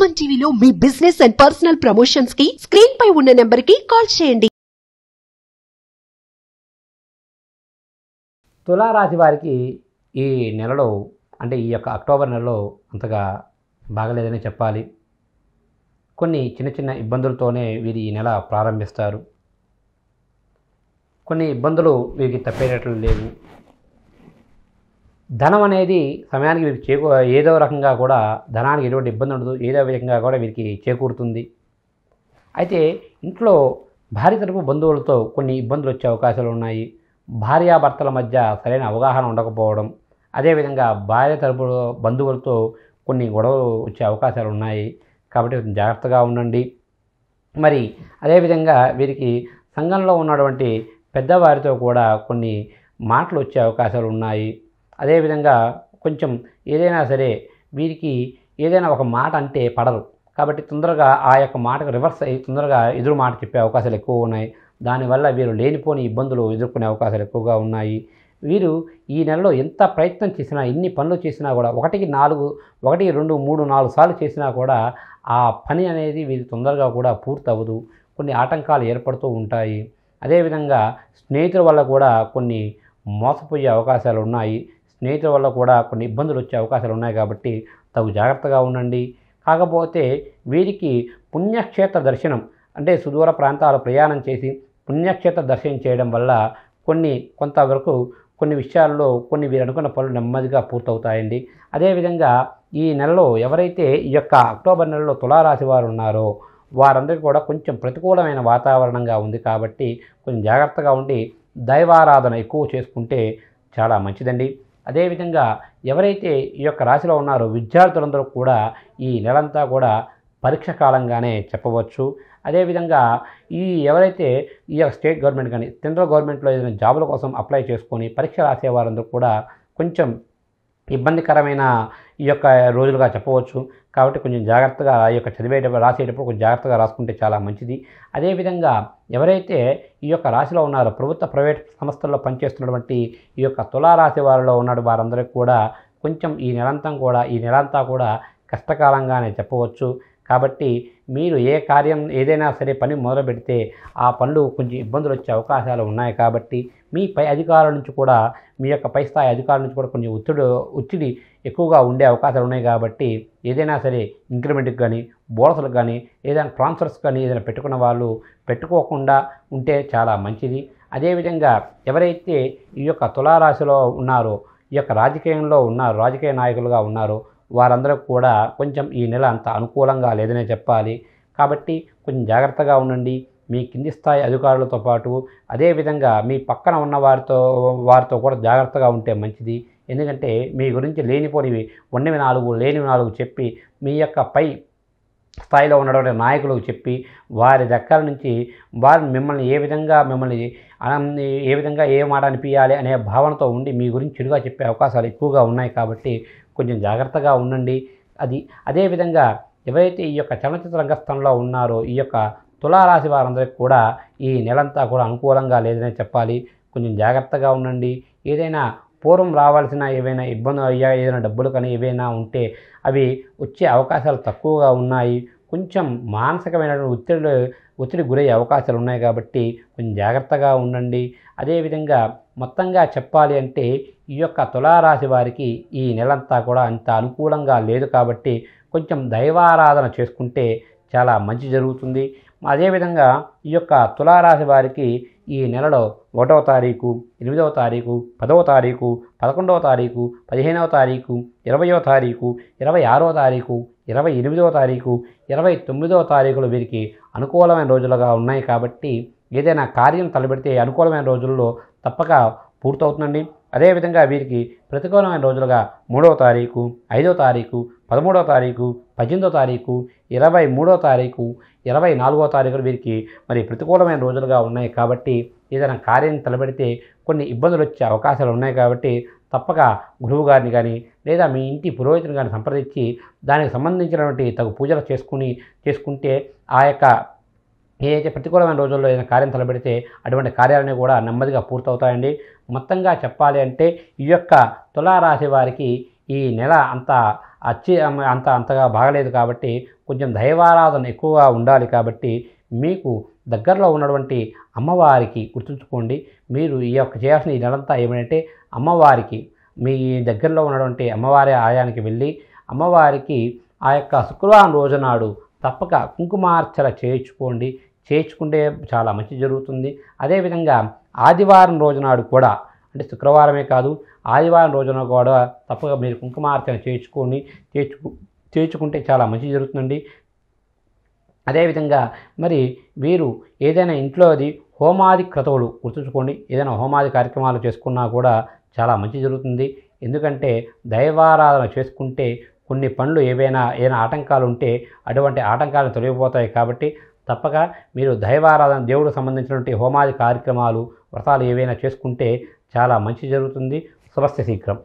సుమన్ టీవీలో మీ business and personal promotions కి స్క్రీన్ పై ఉన్న నెంబర్ కి కాల్ చేయండి తులారాశి వారికి ఈ నెలలో అంటే ఈ యొక్క అక్టోబర్ నెలలో అంతగా బాగలేదని చెప్పాలి కొన్ని చిన్న చిన్న ఇబ్బందులతోనే వీరు ఈ నెల ప్రారంభిస్తారు కొన్ని ఇబ్బందులు వీరికి తప్పేటట్లు లేవు ధనం అనేది సమయానికి వీరికి చేకూ ఏదో రకంగా కూడా ధనానికి ఎటువంటి ఇబ్బంది ఉండదు ఏదో విధంగా కూడా వీరికి చేకూరుతుంది అయితే ఇంట్లో భార్య తరపు బంధువులతో కొన్ని ఇబ్బందులు వచ్చే అవకాశాలు ఉన్నాయి భార్యాభర్తల మధ్య సరైన అవగాహన ఉండకపోవడం అదేవిధంగా భార్య తరపు బంధువులతో కొన్ని గొడవలు వచ్చే అవకాశాలు ఉన్నాయి కాబట్టి జాగ్రత్తగా ఉండండి మరి అదేవిధంగా వీరికి సంఘంలో ఉన్నటువంటి పెద్దవారితో కూడా కొన్ని మాటలు వచ్చే అవకాశాలు ఉన్నాయి అదేవిధంగా కొంచెం ఏదైనా సరే వీరికి ఏదైనా ఒక మాట అంటే పడరు కాబట్టి తొందరగా ఆ యొక్క మాటకు రివర్స్ అయ్యి తొందరగా ఎదురు మాట చెప్పే అవకాశాలు ఎక్కువ ఉన్నాయి దానివల్ల వీరు లేనిపోని ఇబ్బందులు ఎదుర్కొనే అవకాశాలు ఎక్కువగా ఉన్నాయి వీరు ఈ నెలలో ఎంత ప్రయత్నం చేసినా ఎన్ని పనులు చేసినా కూడా ఒకటికి నాలుగు ఒకటి రెండు మూడు నాలుగు సార్లు చేసినా కూడా ఆ పని అనేది వీరి తొందరగా కూడా పూర్తవ్వదు కొన్ని ఆటంకాలు ఏర్పడుతూ ఉంటాయి అదేవిధంగా స్నేహితుల వల్ల కూడా కొన్ని మోసపోయే అవకాశాలు ఉన్నాయి స్నేహితుల వల్ల కూడా కొన్ని ఇబ్బందులు వచ్చే అవకాశాలు ఉన్నాయి కాబట్టి తగు జాగ్రత్తగా ఉండండి కాకపోతే వీరికి పుణ్యక్షేత్ర దర్శనం అంటే సుదూర ప్రాంతాలు ప్రయాణం చేసి పుణ్యక్షేత్ర దర్శనం చేయడం వల్ల కొన్ని కొంతవరకు కొన్ని విషయాల్లో కొన్ని వీరు అనుకున్న పనులు నెమ్మదిగా పూర్తవుతాయండి అదేవిధంగా ఈ నెలలో ఎవరైతే ఈ యొక్క అక్టోబర్ నెలలో తులారాశి వారు ఉన్నారో వారందరికీ కూడా కొంచెం ప్రతికూలమైన వాతావరణంగా ఉంది కాబట్టి కొంచెం జాగ్రత్తగా ఉండి దైవారాధన ఎక్కువ చేసుకుంటే చాలా మంచిదండి అదేవిధంగా ఎవరైతే ఈ యొక్క రాశిలో ఉన్నారో విద్యార్థులందరూ కూడా ఈ నెలంతా కూడా పరీక్ష కాలంగానే చెప్పవచ్చు అదేవిధంగా ఈ ఎవరైతే ఈ యొక్క స్టేట్ గవర్నమెంట్ కానీ సెంట్రల్ గవర్నమెంట్లో ఏదైనా జాబుల కోసం అప్లై చేసుకొని పరీక్ష రాసే వారందరూ కూడా కొంచెం ఇబ్బందికరమైన ఈ యొక్క రోజులుగా చెప్పవచ్చు కాబట్టి కొంచెం జాగ్రత్తగా ఈ యొక్క చదివేటప్పుడు రాసేటప్పుడు కొంచెం జాగ్రత్తగా రాసుకుంటే చాలా మంచిది అదేవిధంగా ఎవరైతే ఈ యొక్క రాశిలో ఉన్నారో ప్రభుత్వ ప్రైవేట్ సంస్థల్లో పనిచేస్తున్నటువంటి ఈ యొక్క తులారాశి వారిలో ఉన్నాడు వారందరికీ కూడా కొంచెం ఈ నెలంతా కూడా ఈ నిరంతా కూడా కష్టకాలంగానే చెప్పవచ్చు కాబట్టి మీరు ఏ కార్యం ఏదైనా సరే పని మొదలు పెడితే ఆ పనులు కొంచెం ఇబ్బందులు వచ్చే అవకాశాలు ఉన్నాయి కాబట్టి మీ పై అధికారుల నుంచి కూడా మీ యొక్క పై స్థాయి అధికారుల నుంచి కూడా కొంచెం ఒత్తిడి ఒత్తిడి ఎక్కువగా ఉండే అవకాశాలు ఉన్నాయి కాబట్టి ఏదైనా సరే ఇంక్రిమెంట్కి కానీ బోనసులకు కానీ ఏదైనా ట్రాన్స్ఫర్స్ కానీ ఏదైనా పెట్టుకున్న వాళ్ళు పెట్టుకోకుండా ఉంటే చాలా మంచిది అదేవిధంగా ఎవరైతే ఈ యొక్క తులారాశిలో ఉన్నారో ఈ యొక్క రాజకీయంలో ఉన్నారు రాజకీయ నాయకులుగా ఉన్నారో వారందరూ కూడా కొంచెం ఈ నెల అంత అనుకూలంగా లేదనే చెప్పాలి కాబట్టి కొంచెం జాగ్రత్తగా ఉండండి మీ కింది స్థాయి అధికారులతో పాటు అదేవిధంగా మీ పక్కన ఉన్న వారితో వారితో కూడా జాగ్రత్తగా ఉంటే మంచిది ఎందుకంటే మీ గురించి లేనిపోనివి ఉన్నవి నాలుగు లేనివి నాలుగు చెప్పి మీ యొక్క పై స్థాయిలో ఉన్నటువంటి నాయకులకు చెప్పి వారి దగ్గర నుంచి వారు మిమ్మల్ని ఏ విధంగా మిమ్మల్ని ఏ విధంగా ఏ మాట అనిపించాలి అనే భావనతో ఉండి మీ గురించి చెడుగా చెప్పే అవకాశాలు ఎక్కువగా ఉన్నాయి కాబట్టి కొంచెం జాగ్రత్తగా ఉండండి అది అదేవిధంగా ఎవరైతే ఈ యొక్క చలనచిత్ర రంగస్థంలో ఉన్నారో ఈ యొక్క తులారాశి వారందరికీ కూడా ఈ నెలంతా కూడా అనుకూలంగా లేదనే చెప్పాలి కొంచెం జాగ్రత్తగా ఉండండి ఏదైనా పూర్వం రావాల్సిన ఏవైనా ఇబ్బందులు అయ్యా ఏదైనా డబ్బులు కానీ ఏవైనా ఉంటే అవి వచ్చే అవకాశాలు తక్కువగా ఉన్నాయి కొంచెం మానసికమైన ఒత్తిడి ఒత్తిడి గురయ్యే అవకాశాలు ఉన్నాయి కాబట్టి కొంచెం జాగ్రత్తగా ఉండండి అదేవిధంగా మొత్తంగా చెప్పాలి అంటే ఈ యొక్క తులారాశి వారికి ఈ నెలంతా కూడా అంత అనుకూలంగా లేదు కాబట్టి కొంచెం దైవారాధన చేసుకుంటే చాలా మంచి జరుగుతుంది అదేవిధంగా ఈ యొక్క తులారాశి వారికి ఈ నెలలో ఒకటవ తారీఖు ఎనిమిదవ తారీఖు పదవ తారీఖు పదకొండవ తారీఖు పదిహేనవ తారీఖు ఇరవయవ తారీఖు ఇరవై ఆరో తారీఖు ఇరవై ఎనిమిదవ తారీఖు ఇరవై తొమ్మిదవ తారీఖులు వీరికి అనుకూలమైన రోజులుగా ఉన్నాయి కాబట్టి ఏదైనా కార్యం తలబెడితే అనుకూలమైన రోజుల్లో తప్పక పూర్తవుతుందండి అదేవిధంగా వీరికి ప్రతికూలమైన రోజులుగా మూడవ తారీఖు ఐదో తారీఖు పదమూడవ తారీఖు పద్దెనిమిదో తారీఖు ఇరవై మూడో తారీఖు ఇరవై నాలుగో తారీఖులు వీరికి మరి ప్రతికూలమైన రోజులుగా ఉన్నాయి కాబట్టి ఏదైనా కార్యం తలబెడితే కొన్ని ఇబ్బందులు వచ్చే అవకాశాలు ఉన్నాయి కాబట్టి తప్పక గురువు గారిని కానీ లేదా మీ ఇంటి పురోహితుని కానీ సంప్రదించి దానికి సంబంధించినటువంటి తగు పూజలు చేసుకుని చేసుకుంటే ఆ యొక్క ఏదైతే ప్రతికూలమైన రోజుల్లో ఏదైనా కార్యం తలబెడితే అటువంటి కార్యాలన్నీ కూడా నెమ్మదిగా పూర్తవుతాయండి మొత్తంగా చెప్పాలి అంటే ఈ యొక్క తులారాశి వారికి ఈ నెల అంత అచ్చి అంత అంతగా బాగలేదు కాబట్టి కొంచెం దైవారాధన ఎక్కువగా ఉండాలి కాబట్టి మీకు దగ్గరలో ఉన్నటువంటి అమ్మవారికి గుర్తుంచుకోండి మీరు ఈ యొక్క చేయాల్సిన ఈ నెలంతా ఏమంటే అమ్మవారికి మీ దగ్గరలో ఉన్నటువంటి అమ్మవారి ఆలయానికి వెళ్ళి అమ్మవారికి ఆ యొక్క శుక్రవారం రోజు నాడు తప్పక కుంకుమార్చన చేయించుకోండి చేర్చుకుంటే చాలా మంచి జరుగుతుంది అదేవిధంగా ఆదివారం రోజునాడు కూడా అంటే శుక్రవారమే కాదు ఆదివారం రోజున కూడా తప్పక మీరు కుంకుమార్చన చేయించుకొని చేర్చు చేయించుకుంటే చాలా మంచి జరుగుతుందండి అదేవిధంగా మరి వీరు ఏదైనా ఇంట్లో అది హోమాది క్రతువులు గుర్తుంచుకోండి ఏదైనా హోమాది కార్యక్రమాలు చేసుకున్నా కూడా చాలా మంచి జరుగుతుంది ఎందుకంటే దైవారాధన చేసుకుంటే కొన్ని పనులు ఏవైనా ఏదైనా ఆటంకాలు ఉంటే అటువంటి ఆటంకాలు తొలగిపోతాయి కాబట్టి తప్పక మీరు దైవారాధన దేవుడు సంబంధించినటువంటి హోమాది కార్యక్రమాలు వ్రతాలు ఏవైనా చేసుకుంటే చాలా మంచి జరుగుతుంది శుభస్య శీఘ్రం